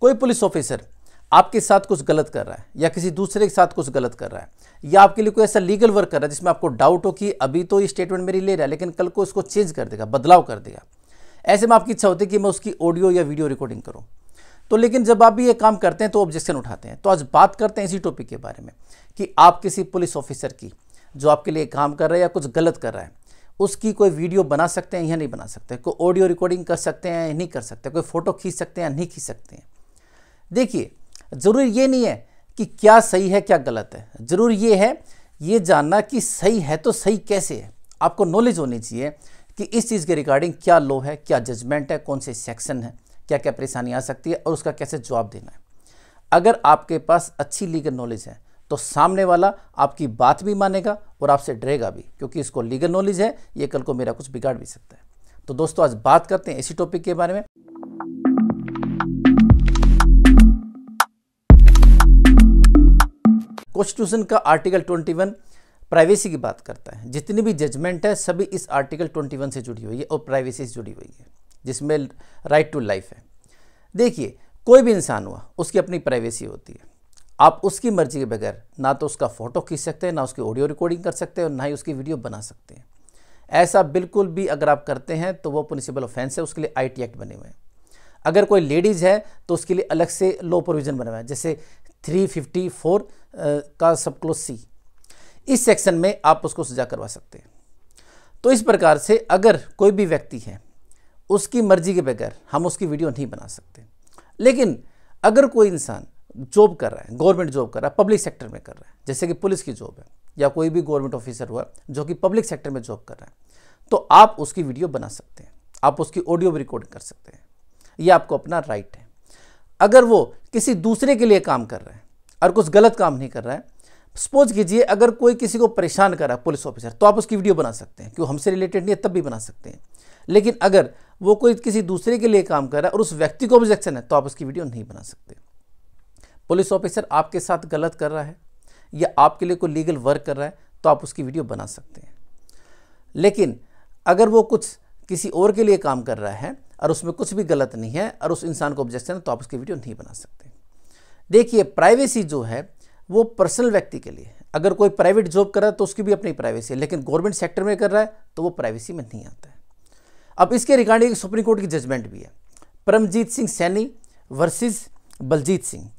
कोई police officer आपके साथ कुछ गलत कर रहा है या किसी दूसरे के साथ कुछ गलत कर रहा है या आपके लिए कोई ऐसा लीगल वर्क कर रहा है जिसमें आपको डाउट हो कि अभी तो ये स्टेटमेंट मेरी ले रहा है लेकिन कल को इसको चेंज कर देगा बदलाव कर देगा ऐसे में आपकी इच्छा होती है कि मैं उसकी ऑडियो या वीडियो रिकॉर्डिंग करूँ तो लेकिन जब आप भी ये काम करते हैं तो ऑब्जेक्शन उठाते हैं तो आज बात करते हैं इसी टॉपिक के बारे में कि आप किसी पुलिस ऑफिसर की जो आपके लिए काम कर रहा है या कुछ गलत कर रहा है उसकी कोई वीडियो बना सकते हैं या नहीं बना सकते कोई ऑडियो रिकॉर्डिंग कर सकते हैं या नहीं कर सकते कोई फ़ोटो खींच सकते हैं या नहीं खींच सकते हैं देखिए ज़रूर ये नहीं है कि क्या सही है क्या गलत है ज़रूर ये है ये जानना कि सही है तो सही कैसे है आपको नॉलेज होनी चाहिए कि इस चीज़ के रिगार्डिंग क्या लॉ है क्या जजमेंट है कौन से सेक्शन है क्या क्या परेशानी आ सकती है और उसका कैसे जवाब देना है अगर आपके पास अच्छी लीगल नॉलेज है तो सामने वाला आपकी बात भी मानेगा और आपसे डरेगा भी क्योंकि इसको लीगल नॉलेज है ये कल को मेरा कुछ बिगाड़ भी सकता है तो दोस्तों आज बात करते हैं इसी टॉपिक के बारे में कॉन्स्टिट्यूशन का आर्टिकल 21 प्राइवेसी की बात करता है जितनी भी जजमेंट है सभी इस आर्टिकल 21 से जुड़ी हुई है और प्राइवेसी से जुड़ी हुई है जिसमें राइट टू लाइफ है देखिए कोई भी इंसान हुआ उसकी अपनी प्राइवेसी होती है आप उसकी मर्जी के बगैर ना तो उसका फ़ोटो खींच सकते हैं ना उसकी ऑडियो रिकॉर्डिंग कर सकते हैं और ना ही उसकी वीडियो बना सकते हैं ऐसा बिल्कुल भी अगर आप करते हैं तो वो पुनिसिपल ऑफेंस है उसके लिए आईटी एक्ट बने हुए हैं अगर कोई लेडीज़ है तो उसके लिए अलग से लॉ प्रोविज़न बने हुए हैं जैसे 354 का सब क्लोज सी इस सेक्शन में आप उसको सजा करवा सकते हैं तो इस प्रकार से अगर कोई भी व्यक्ति है उसकी मर्जी के बगैर हम उसकी वीडियो नहीं बना सकते लेकिन अगर कोई इंसान जॉब कर रहा है गवर्नमेंट जॉब कर रहा है पब्लिक सेक्टर में कर रहा है जैसे कि पुलिस की जॉब है या कोई भी गवर्नमेंट ऑफिसर हुआ जो कि पब्लिक सेक्टर में जॉब कर रहा है तो आप उसकी वीडियो बना सकते हैं आप उसकी ऑडियो भी रिकॉर्ड कर सकते हैं यह आपको अपना राइट है अगर वो किसी दूसरे के लिए काम कर रहा है और कुछ गलत काम नहीं कर रहा है सपोज कीजिए अगर कोई किसी को परेशान कर रहा है पुलिस ऑफिसर तो आप उसकी वीडियो बना सकते हैं क्यों हमसे रिलेटेड नहीं है तब भी बना सकते हैं लेकिन अगर वो कोई किसी दूसरे के लिए काम कर रहा है और उस व्यक्ति को ऑब्जेक्शन है तो आप उसकी वीडियो नहीं बना सकते पुलिस ऑफिसर आपके साथ गलत कर रहा है या आपके लिए कोई लीगल वर्क कर रहा है तो आप उसकी वीडियो बना सकते हैं लेकिन अगर वो कुछ किसी और के लिए काम कर रहा है और उसमें कुछ भी गलत नहीं है और उस इंसान को ऑब्जेक्शन है तो आप उसकी वीडियो नहीं बना सकते देखिए प्राइवेसी जो है वो पर्सनल व्यक्ति के लिए अगर कोई प्राइवेट जॉब कर रहा है तो उसकी भी अपनी प्राइवेसी है लेकिन गवर्नमेंट सेक्टर में कर रहा है तो वो प्राइवेसी में नहीं आता है अब इसके रिगार्डिंग सुप्रीम कोर्ट की जजमेंट भी है परमजीत सिंह सैनी वर्सेस बलजीत सिंह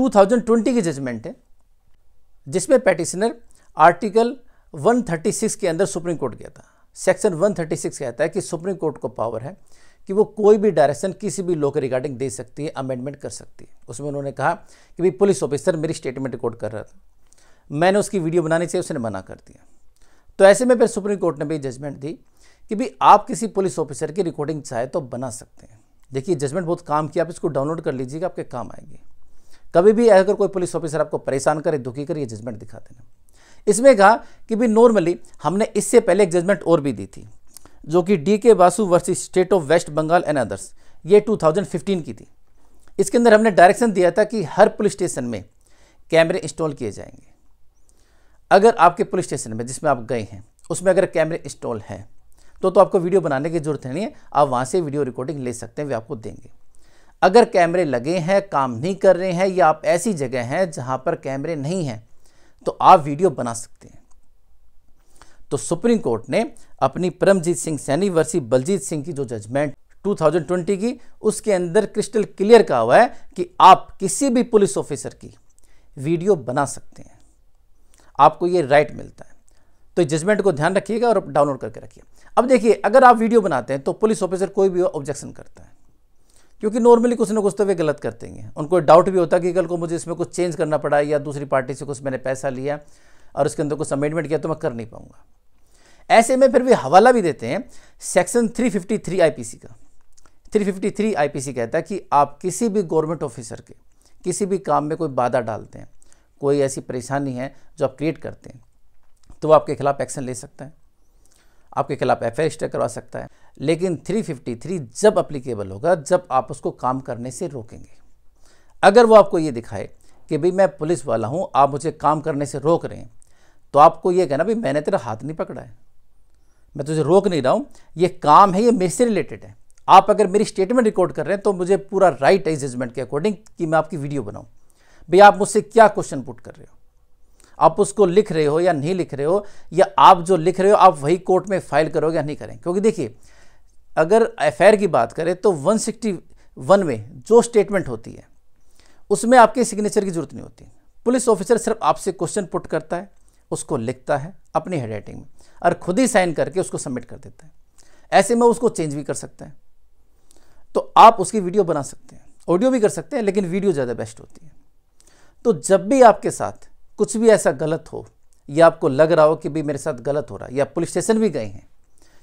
2020 की जजमेंट है जिसमें पेटिशनर आर्टिकल 136 के अंदर सुप्रीम कोर्ट गया था सेक्शन 136 कहता है कि सुप्रीम कोर्ट को पावर है कि वो कोई भी डायरेक्शन किसी भी लॉ के रिगार्डिंग दे सकती है अमेंडमेंट कर सकती है उसमें उन्होंने कहा कि भाई पुलिस ऑफिसर मेरी स्टेटमेंट रिकॉर्ड कर रहा था मैंने उसकी वीडियो बनानी चाहिए उसने मना कर दिया तो ऐसे में फिर सुप्रीम कोर्ट ने भी जजमेंट दी कि भाई आप किसी पुलिस ऑफिसर की रिकॉर्डिंग चाहे तो बना सकते हैं देखिए जजमेंट बहुत काम किया आप इसको डाउनलोड कर लीजिएगा आपके काम आएगी कभी भी अगर कोई पुलिस ऑफिसर आपको परेशान करे दुखी करे ये जजमेंट दिखा देना इसमें कहा कि भी नॉर्मली हमने इससे पहले एक जजमेंट और भी दी थी जो कि D K Basu versus state of West Bengal and others ये 2015 की थी इसके अंदर हमने डायरेक्शन दिया था कि हर पुलिस स्टेशन में कैमरे इंस्टॉल किए जाएंगे अगर आपके पुलिस स्टेशन में जिसमें आप गए हैं उसमें अगर कैमरे इंस्टॉल हैं तो तो आपको वीडियो बनाने की ज़रूरत नहीं है आप वहाँ से वीडियो रिकॉर्डिंग ले सकते हैं वे आपको देंगे अगर कैमरे लगे हैं काम नहीं कर रहे हैं या आप ऐसी जगह हैं जहाँ पर कैमरे नहीं हैं तो आप वीडियो बना सकते हैं तो सुप्रीम कोर्ट ने अपनी परमजीत सिंह सैनी वर्सी बलजीत सिंह की जो जजमेंट 2020 की उसके अंदर क्रिस्टल क्लियर कहा हुआ है कि आप किसी भी पुलिस ऑफिसर की वीडियो बना सकते हैं आपको ये राइट मिलता है तो जजमेंट को ध्यान रखिएगा और डाउनलोड करके रखिए अब देखिए अगर आप वीडियो बनाते हैं तो पुलिस ऑफिसर कोई भी ऑब्जेक्शन करता है क्योंकि नॉर्मली कुछ ना कुछ तो वे गलत करते हैं उनको डाउट भी होता है कि कल को मुझे इसमें कुछ चेंज करना पड़ा या दूसरी पार्टी से कुछ मैंने पैसा लिया और उसके अंदर कुछ अमेंडमेंट किया तो मैं कर नहीं पाऊंगा ऐसे में फिर भी हवाला भी देते हैं सेक्शन 353 फिफ्टी का 353 आईपीसी कहता है कि आप किसी भी गवर्नमेंट ऑफिसर के किसी भी काम में कोई बाधा डालते हैं कोई ऐसी परेशानी है जो आप क्रिएट करते हैं तो वो आपके खिलाफ़ एक्शन ले सकते हैं आपके खिलाफ एफ आई रजिस्टर करवा सकता है लेकिन 353 जब अप्लीकेबल होगा जब आप उसको काम करने से रोकेंगे अगर वो आपको ये दिखाए कि भाई मैं पुलिस वाला हूँ आप मुझे काम करने से रोक रहे हैं तो आपको ये कहना भाई मैंने तेरा हाथ नहीं पकड़ा है मैं तुझे रोक नहीं रहा हूँ ये काम है ये मेरे से रिलेटेड है आप अगर मेरी स्टेटमेंट रिकॉर्ड कर रहे हैं तो मुझे पूरा राइट है जजमेंट के अकॉर्डिंग कि मैं आपकी वीडियो बनाऊँ भाई आप मुझसे क्या क्वेश्चन पुट कर रहे हो आप उसको लिख रहे हो या नहीं लिख रहे हो या आप जो लिख रहे हो आप वही कोर्ट में फाइल करोगे या नहीं करेंगे क्योंकि देखिए अगर एफ की बात करें तो 161 में जो स्टेटमेंट होती है उसमें आपके सिग्नेचर की जरूरत नहीं होती पुलिस ऑफिसर सिर्फ आपसे क्वेश्चन पुट करता है उसको लिखता है अपनी हेड राइटिंग में और खुद ही साइन करके उसको सबमिट कर देता है ऐसे में उसको चेंज भी कर सकते हैं तो आप उसकी वीडियो बना सकते हैं ऑडियो भी कर सकते हैं लेकिन वीडियो ज़्यादा बेस्ट होती है तो जब भी आपके साथ कुछ भी ऐसा गलत हो या आपको लग रहा हो कि भाई मेरे साथ गलत हो रहा है या पुलिस स्टेशन भी गए हैं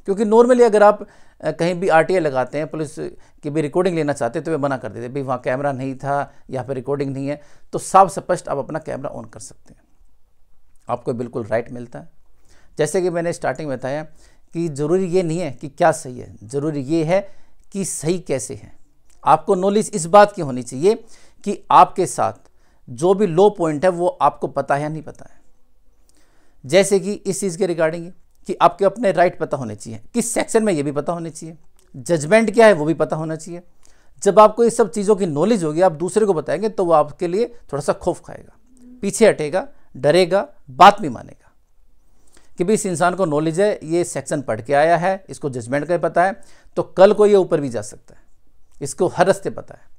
क्योंकि नॉर्मली अगर आप कहीं भी आर लगाते हैं पुलिस की भी रिकॉर्डिंग लेना चाहते हैं तो वे मना कर देते भाई वहाँ कैमरा नहीं था यहाँ पर रिकॉर्डिंग नहीं है तो साफ स्पष्ट आप अपना कैमरा ऑन कर सकते हैं आपको बिल्कुल राइट मिलता है जैसे कि मैंने स्टार्टिंग में बताया कि ज़रूरी ये नहीं है कि क्या सही है ज़रूरी ये है कि सही कैसे है आपको नॉलेज इस बात की होनी चाहिए कि आपके साथ जो भी लो पॉइंट है वो आपको पता है या नहीं पता है जैसे कि इस चीज़ के रिगार्डिंग कि आपके अपने राइट पता होने चाहिए किस सेक्शन में ये भी पता होने चाहिए जजमेंट क्या है वो भी पता होना चाहिए जब आपको इस सब चीज़ों की नॉलेज होगी आप दूसरे को बताएंगे तो वो आपके लिए थोड़ा सा खौफ खाएगा पीछे हटेगा डरेगा बात भी मानेगा कि भाई इस इंसान को नॉलेज है ये सेक्शन पढ़ के आया है इसको जजमेंट का पता है तो कल को ये ऊपर भी जा सकता है इसको हर रस्ते पता है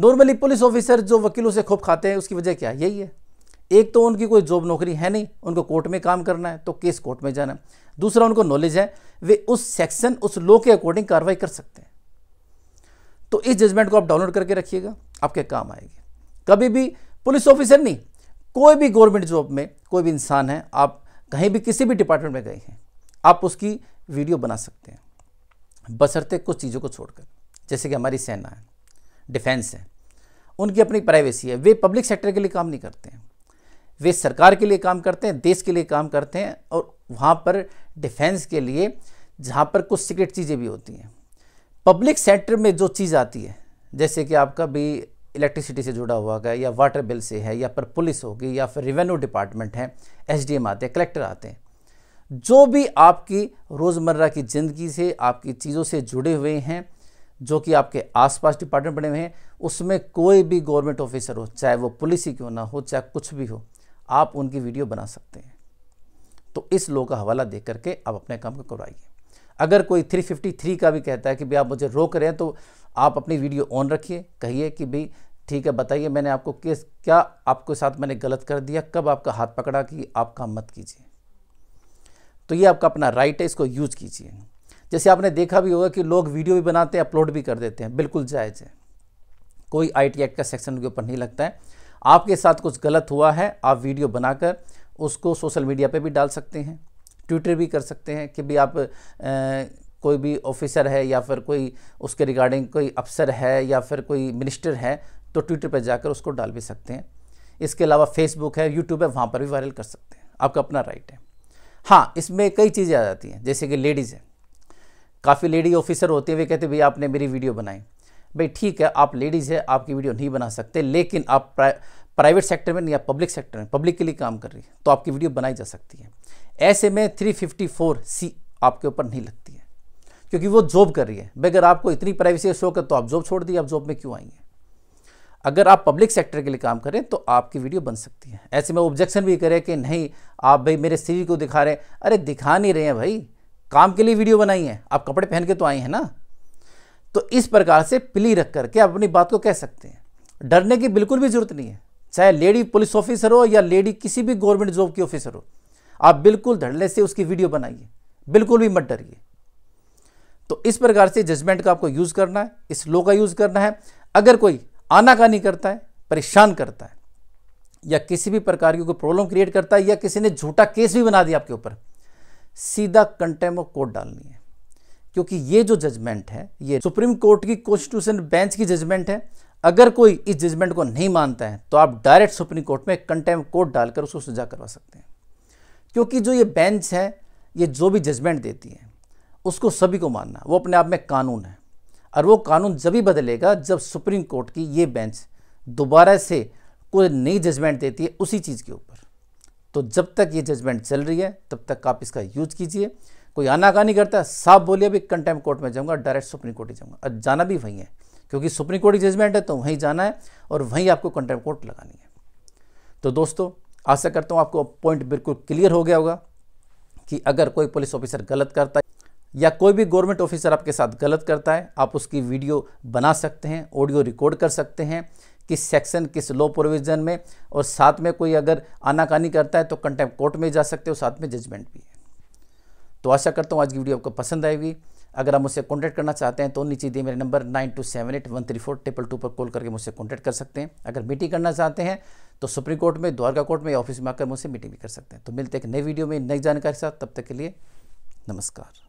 नॉर्मली पुलिस ऑफिसर जो वकीलों से खूब खाते हैं उसकी वजह क्या है यही है एक तो उनकी कोई जॉब नौकरी है नहीं उनको कोर्ट में काम करना है तो केस कोर्ट में जाना है दूसरा उनको नॉलेज है वे उस सेक्शन उस लॉ के अकॉर्डिंग कार्रवाई कर सकते हैं तो इस जजमेंट को आप डाउनलोड करके रखिएगा आपके काम आएगी कभी भी पुलिस ऑफिसर नहीं कोई भी गवर्नमेंट जॉब में कोई भी इंसान है आप कहीं भी किसी भी डिपार्टमेंट में गए हैं आप उसकी वीडियो बना सकते हैं बसरते कुछ चीज़ों को छोड़कर जैसे कि हमारी सेना है डिफेंस है उनकी अपनी प्राइवेसी है वे पब्लिक सेक्टर के लिए काम नहीं करते हैं वे सरकार के लिए काम करते हैं देश के लिए काम करते हैं और वहाँ पर डिफेंस के लिए जहाँ पर कुछ सीक्रेट चीज़ें भी होती हैं पब्लिक सेक्टर में जो चीज़ आती है जैसे कि आपका भी इलेक्ट्रिसिटी से जुड़ा हुआ है या वाटर बिल से है या फिर पुलिस होगी या फिर रेवेन्यू डिपार्टमेंट है एस आते हैं कलेक्टर आते हैं जो भी आपकी रोज़मर्रा की ज़िंदगी से आपकी चीज़ों से जुड़े हुए हैं जो कि आपके आसपास डिपार्टमेंट बने हुए हैं उसमें कोई भी गवर्नमेंट ऑफिसर हो चाहे वो पुलिस ही क्यों ना हो चाहे कुछ भी हो आप उनकी वीडियो बना सकते हैं तो इस लो का हवाला दे करके आप अपने काम को करवाइए अगर कोई 353 का भी कहता है कि भाई आप मुझे रोक रहे हैं तो आप अपनी वीडियो ऑन रखिए कहिए कि भाई ठीक है बताइए मैंने आपको किस क्या आपके साथ मैंने गलत कर दिया कब आपका हाथ पकड़ा कि आप काम मत कीजिए तो ये आपका अपना राइट है इसको यूज कीजिए जैसे आपने देखा भी होगा कि लोग वीडियो भी बनाते हैं अपलोड भी कर देते हैं बिल्कुल जायज़ है कोई आई टी एक्ट का सेक्शन उनके ऊपर नहीं लगता है आपके साथ कुछ गलत हुआ है आप वीडियो बनाकर उसको सोशल मीडिया पर भी डाल सकते हैं ट्विटर भी कर सकते हैं कि भी आप आ, कोई भी ऑफिसर है या फिर कोई उसके रिगार्डिंग कोई अफसर है या फिर कोई मिनिस्टर है तो ट्विटर पर जाकर उसको डाल भी सकते हैं इसके अलावा फेसबुक है यूट्यूब है वहाँ पर भी वायरल कर सकते हैं आपका अपना राइट है हाँ इसमें कई चीज़ें आ जाती हैं जैसे कि लेडीज़ हैं काफ़ी लेडी ऑफिसर होते हुए कहते भैया आपने मेरी वीडियो बनाई भाई ठीक है आप लेडीज़ है आपकी वीडियो नहीं बना सकते लेकिन आप प्राइवेट सेक्टर में या पब्लिक सेक्टर में पब्लिक के लिए काम कर रही है तो आपकी वीडियो बनाई जा सकती है ऐसे में 354 सी आपके ऊपर नहीं लगती है क्योंकि वो जॉब कर रही है भाई अगर आपको इतनी प्राइवेसी का शौक है तो आप जॉब छोड़ दिए आप जॉब में क्यों आएंगे अगर आप पब्लिक सेक्टर के लिए काम करें तो आपकी वीडियो बन सकती है ऐसे में ऑब्जेक्शन भी करें कि नहीं आप भाई मेरे सीवी को दिखा रहे हैं अरे दिखा नहीं रहे हैं भाई काम के लिए वीडियो बनाई है आप कपड़े पहन के तो आए हैं ना तो इस प्रकार से प्ली रख करके आप अपनी बात को कह सकते हैं डरने की बिल्कुल भी जरूरत नहीं है चाहे लेडी पुलिस ऑफिसर हो या लेडी किसी भी गवर्नमेंट जॉब की ऑफिसर हो आप बिल्कुल धड़ने से उसकी वीडियो बनाइए बिल्कुल भी मत डरिए तो इस प्रकार से जजमेंट का आपको यूज़ करना है इस लो का यूज़ करना है अगर कोई आनाकानी करता है परेशान करता है या किसी भी प्रकार की कोई प्रॉब्लम क्रिएट करता है या किसी ने झूठा केस भी बना दिया आपके ऊपर सीधा कंटेम ऑफ कोर्ट डालनी है क्योंकि ये जो जजमेंट है ये सुप्रीम कोर्ट की कॉन्स्टिट्यूशन बेंच की जजमेंट है अगर कोई इस जजमेंट को नहीं मानता है तो आप डायरेक्ट सुप्रीम कोर्ट में कंटेम कोर्ट डालकर उसको सजा करवा सकते हैं क्योंकि जो ये बेंच है ये जो भी जजमेंट देती है उसको सभी को मानना वो अपने आप में कानून है और वो कानून जब ही बदलेगा जब सुप्रीम कोर्ट की ये बेंच दोबारा से कोई नई जजमेंट देती है उसी चीज़ के ऊपर तो जब तक ये जजमेंट चल रही है तब तक आप इसका यूज कीजिए कोई आनाकानी करता है साफ बोलिए अभी कंटेम्प कोर्ट में जाऊँगा डायरेक्ट सुप्रीम कोर्ट ही जाऊँगा और जाना भी वहीं है क्योंकि सुप्रीम कोर्ट की जजमेंट है तो वहीं जाना है और वहीं आपको कंटेम्प कोर्ट लगानी है तो दोस्तों आशा करता हूँ आपको पॉइंट बिल्कुल क्लियर हो गया होगा कि अगर कोई पुलिस ऑफिसर गलत करता है या कोई भी गवर्नमेंट ऑफिसर आपके साथ गलत करता है आप उसकी वीडियो बना सकते हैं ऑडियो रिकॉर्ड कर सकते हैं किस सेक्शन किस लॉ प्रोविज़न में और साथ में कोई अगर आनाकानी करता है तो कंटेम्प कोर्ट में जा सकते हो साथ में जजमेंट भी है तो आशा करता हूँ आज की वीडियो आपको पसंद आएगी अगर आप मुझसे कॉन्टैक्ट करना चाहते हैं तो नीचे दिए मेरे number nine two seven eight one three four triple two पर कॉल करके मुझसे कॉन्टैक्ट कर सकते हैं अगर मीटिंग करना चाहते हैं तो सुप्रीम कोर्ट में द्वारका कोर्ट में ऑफिस में आकर मुझसे मीटिंग भी कर सकते हैं तो मिलते हैं एक नई वीडियो में नई जानकारी के साथ तब तक के लिए नमस्कार